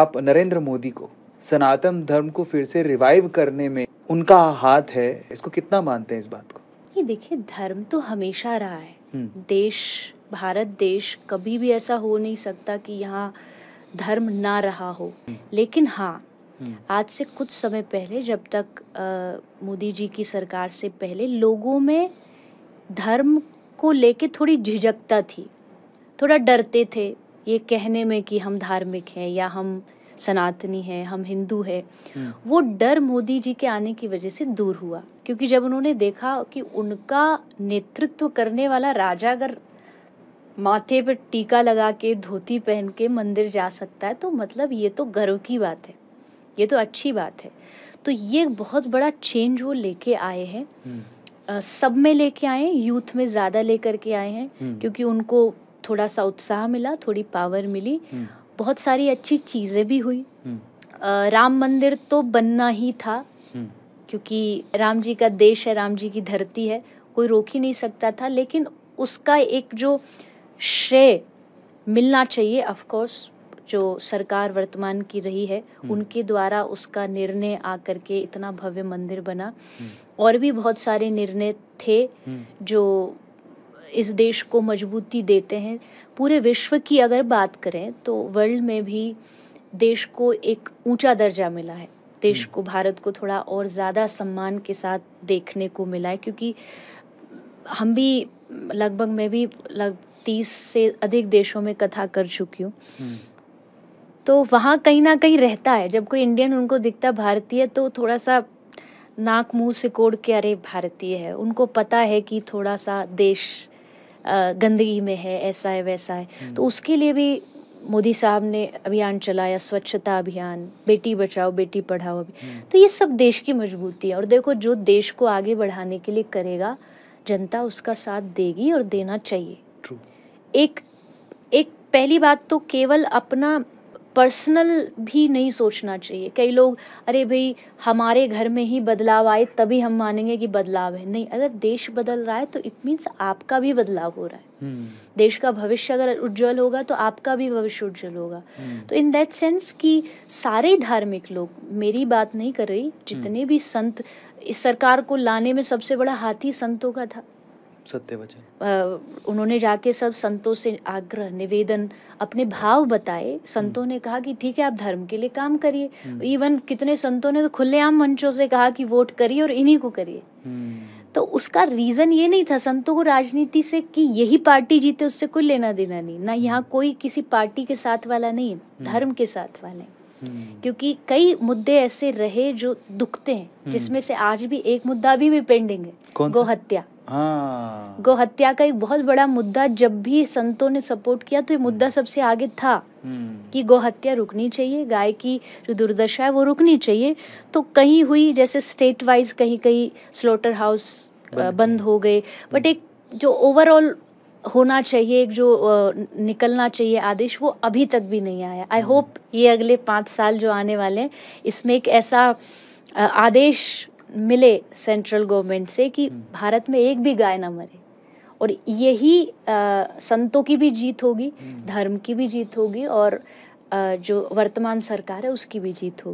आप नरेंद्र मोदी को सनातन धर्म को फिर से रिवाइव करने में उनका हाथ है इसको कितना मानते हैं इस बात को ये देखिए धर्म तो हमेशा रहा है हम्म। देश भारत देश कभी भी ऐसा हो नहीं सकता कि यहाँ धर्म ना रहा हो हम्म। लेकिन हाँ हम्म। आज से कुछ समय पहले जब तक मोदी जी की सरकार से पहले लोगों में धर्म को लेके थोड़ी झिझकता थी थोड़ा डरते थे ये कहने में कि हम धार्मिक हैं या हम सनातनी हैं हम हिंदू हैं वो डर मोदी जी के आने की वजह से दूर हुआ क्योंकि जब उन्होंने देखा कि उनका नेतृत्व करने वाला राजा अगर माथे पर टीका लगा के धोती पहन के मंदिर जा सकता है तो मतलब ये तो गर्व की बात है ये तो अच्छी बात है तो ये बहुत बड़ा चेंज वो लेके आए हैं हम्म। सब में लेके आए यूथ में ज़्यादा लेकर के आए हैं हम्म। क्योंकि उनको थोड़ा सा उत्साह मिला थोड़ी पावर मिली हम्म। बहुत सारी अच्छी चीज़ें भी हुई आ, हम्म। राम मंदिर तो बनना ही था हम्म। क्योंकि राम जी का देश है राम जी की धरती है कोई रोक ही नहीं सकता था लेकिन उसका एक जो श्रेय मिलना चाहिए ऑफकोर्स जो सरकार वर्तमान की रही है उनके द्वारा उसका निर्णय आ करके इतना भव्य मंदिर बना और भी बहुत सारे निर्णय थे जो इस देश को मजबूती देते हैं पूरे विश्व की अगर बात करें तो वर्ल्ड में भी देश को एक ऊंचा दर्जा मिला है देश हम्म। को भारत को थोड़ा और ज़्यादा सम्मान के साथ देखने को मिला है क्योंकि हम भी लगभग मैं भी लग तीस से अधिक देशों में कथा कर चुकी हूँ हम्म। तो वहाँ कहीं ना कहीं रहता है जब कोई इंडियन उनको दिखता भारतीय तो थोड़ा सा नाक मुंह से कोड़ के अरे भारतीय है उनको पता है कि थोड़ा सा देश गंदगी में है ऐसा है वैसा है हम्म। तो उसके लिए भी मोदी साहब ने अभियान चलाया स्वच्छता अभियान बेटी बचाओ बेटी पढ़ाओ अभी हम्म। तो ये सब देश की मजबूती है और देखो जो देश को आगे बढ़ाने के लिए करेगा जनता उसका साथ देगी और देना चाहिए True. एक एक पहली बात तो केवल अपना पर्सनल भी नहीं सोचना चाहिए कई लोग अरे भाई हमारे घर में ही बदलाव आए तभी हम मानेंगे कि बदलाव है नहीं अगर देश बदल रहा है तो इट मीन्स आपका भी बदलाव हो रहा है hmm. देश का भविष्य अगर उज्जवल होगा तो आपका भी भविष्य उज्जवल होगा hmm. तो इन दैट सेंस कि सारे धार्मिक लोग मेरी बात नहीं कर रही जितने hmm. भी संत इस सरकार को लाने में सबसे बड़ा हाथी संतों का था सत्य वचन उन्होंने जाके सब संतों से आग्रह निवेदन अपने भाव बताए संतों ने कहा कि ठीक है आप धर्म के लिए काम करिए इवन हम्म। कितने संतों ने तो खुलेआम मंचों से कहा कि वोट करिए और इन्हीं को करिए हम्म। तो उसका रीज़न ये नहीं था संतों को राजनीति से कि यही पार्टी जीते उससे कोई लेना देना नहीं ना यहाँ हम्म। कोई किसी पार्टी के साथ वाला नहीं है धर्म के साथ वाले हैं हम्म। क्योंकि कई मुद्दे ऐसे रहे जो दुखते हैं हम्म। जिसमें से आज भी एक मुद्दा अभी भी पेंडिंग है गोहत्या हाँ। गोहत्या का एक बहुत बड़ा मुद्दा जब भी संतों ने सपोर्ट किया तो ये मुद्दा हम्म। सबसे आगे था कि गोहत्या रुकनी चाहिए गाय की जो दुर्दशा है वो रुकनी चाहिए तो कहीं हुई जैसे स्टेट वाइज कहीं कहीं स्लोटर हाउस बंद हो गए बट एक जो ओवरऑल होना चाहिए एक जो निकलना चाहिए आदेश वो अभी तक भी नहीं आया आई होप ये अगले पाँच साल जो आने वाले हैं इसमें एक ऐसा आदेश मिले सेंट्रल गवर्नमेंट से कि हम्म। भारत में एक भी गाय ना मरे और यही संतों की भी जीत होगी हम्म। धर्म की भी जीत होगी और आ, जो वर्तमान सरकार है उसकी भी जीत होगी